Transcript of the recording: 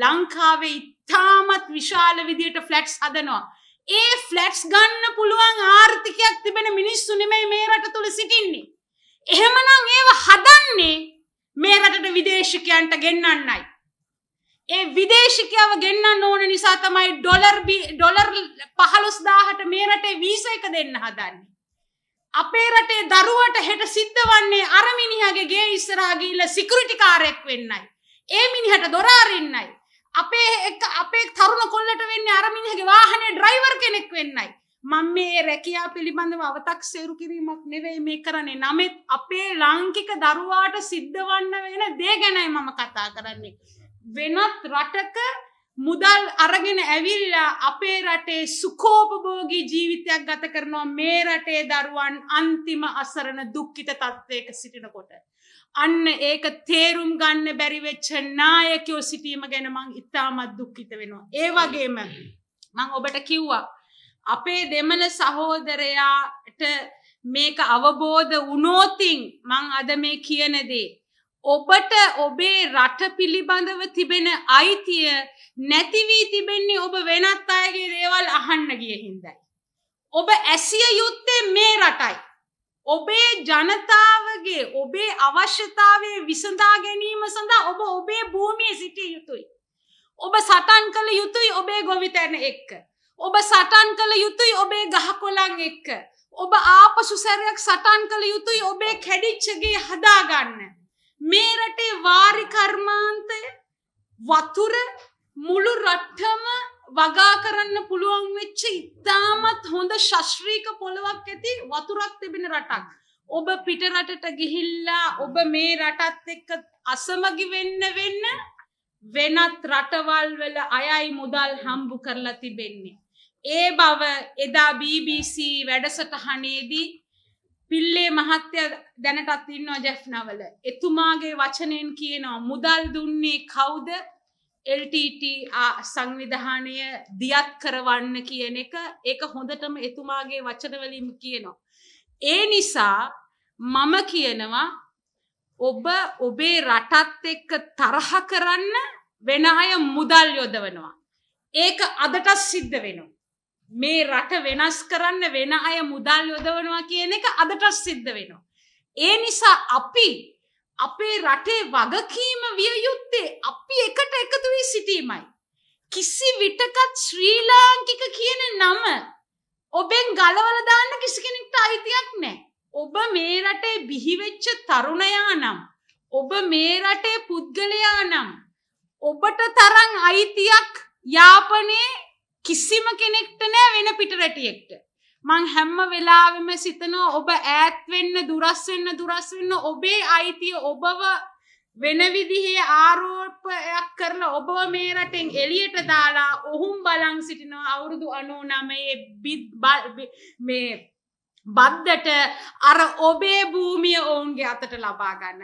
ලංකාවේ ඉතාමත් විශාල විදියට ෆ්ලැට්ස් හදනවා. ඒ ෆ්ලැට්ස් ගන්න පුළුවන් ආර්ථිකයක් තිබෙන මිනිස්සු නෙමෙයි මේ රට තුල සිටින්නේ. එහෙමනම් ඒව හදන්නේ මේ රටට විදේශිකයන්ට ගෙන්නන්නයි. ඒ විදේශිකයව ගෙන්නන්න ඕන නිසා තමයි ඩොලර් ඩොලර් 15000ට මේ රටේ වීසා එක දෙන්න හදන්නේ. අපේ රටේ දරුවට හෙට සිද්ධ වන්නේ අර මිනිහාගේ ගේ ඉස්සරහා ගිහිල්ලා සිකියුරිටි කාර්යයක් වෙන්නයි. ඒ මිනිහට දොර අරින්නයි. අපේ අපේ තරුණ කොල්ලට වෙන්න අරමිනිහගේ වාහනේ ඩ්‍රයිවර් කෙනෙක් වෙන්නයි මං මේ රැකයා පිළිබඳව අවතක් සේරු කිරීමක් නෙවෙයි මේ කරන්නේ නමෙත් අපේ ලාංකික දරුවාට සිද්ධවන්න වෙන දේ ගැනයි මම කතා කරන්නේ වෙනත් රටක මුදල් අරගෙන ඇවිල්ලා අපේ රටේ සුකෝපභෝගී ජීවිතයක් ගත කරනවා මේ රටේ දරුවන් අන්තිම අසරණ දුක්ඛිත තත්ත්වයක සිටිනකොට. අන්න ඒක තේරුම් ගන්න බැරි වෙච්ච නායකයෝ සිටීම ගැන මං ඉතාමත් දුක්ඛිත වෙනවා. ඒ වගේම මං ඔබට කිව්වා අපේ දෙමළ සහෝදරයාට මේක අවබෝධ වුණොතින් මං අද මේ කියන දේ ඔබට ඔබේ රට පිළිබඳව තිබෙන අයිතිය නැති වී තිබෙන්නේ ඔබ වෙනත් අයගේ දේවල් අහන්න ගිය හින්දායි. ඔබ ඇසිය යුත්තේ මේ රටයි. ඔබේ ජනතාවගේ ඔබේ අවශ්‍යතාවයේ විසඳා ගැනීම සඳහා ඔබ ඔබේ භූමියේ සිටිය යුතුයි. ඔබ සටන් කළ යුතුයි ඔබේ ගොවිතැන එක්ක. ඔබ සටන් කළ යුතුයි ඔබේ ගහකොළන් එක්ක. ඔබ ආපසු සැරයක් සටන් කළ යුතුයි ඔබේ කැඩිච්චගේ හදාගන්න. මේ රටේ වාරි කර්මාන්තය වතුර මුළු රටම වගා කරන්න පුළුවන් වෙච්ච ඉතාමත් හොඳ ශස්ත්‍රීක පොළොවක් ඇති වතුරක් තිබෙන රටක්. ඔබ පිට රටට ගිහිල්ලා ඔබ මේ රටත් එක්ක අසමගි වෙන්න වෙන්න වෙනත් රටවල් වල අයයි මුදල් හම්බු කරලා තිබෙන්නේ. ඒ බව එදා BBC වැඩසටහනේදී පිල්ලේ මහත්‍ය දැනටත් ඉන්නවා ජැෆ්නවල එතුමාගේ වචනයෙන් කියනවා මුදල් දුන්නේ කවුද LTT සංවිධානය දියත් කරවන්න කියන එක ඒක හොඳටම එතුමාගේ වචනවලින් කියනවා. ඒ නිසා මම කියනවා ඔබ ඔබේ රටත් එක්ක තරහ කරන්න වෙන අය මුදල් යොදවනවා. ඒක අදටත් සිද්ධ වෙනවා. මේ රට වෙනස් කරන්න වෙන අය මුදල් යොදවනවා කියන එක අදටත් සිද්ධ වෙනවා. ඒ නිසා අපි අපේ රටේ වගකීම විය යුත්තේ අපි එකට එකතු වී සිටීමයි. කිසි විටකත් ශ්‍රී ලාංකික කියන නම ඔබෙන් ගලවල දාන්න කිසි කෙනෙක්ට අයිතියක් නැහැ. ඔබ මේ රටේ බිහිවෙච්ච තරුණයා නම් ඔබ මේ රටේ පුද්ගලයා නම් ඔබට තරම් අයිතියක් යාපනයේ කිසිම කෙනෙක්ටන එන පිටරටියෙක්ට මං හැම්ම වෙලාවෙම සිතන ඔබ ඈත්වෙන්න දුරස්වෙන්න දුරස්වෙන්න ඔබේ අයිතිය ඔබව වෙනවිදිහේ ආරෝපයක් කරලා ඔබව මේ රටෙන් එලියට දාලා ඔහුම් බලං සිටිනවා අවුරුදු අනෝ නමයේ මේ බද්දට අර ඔබේ භූමිය ඔවුන්ගේ අතට ලබාගන්න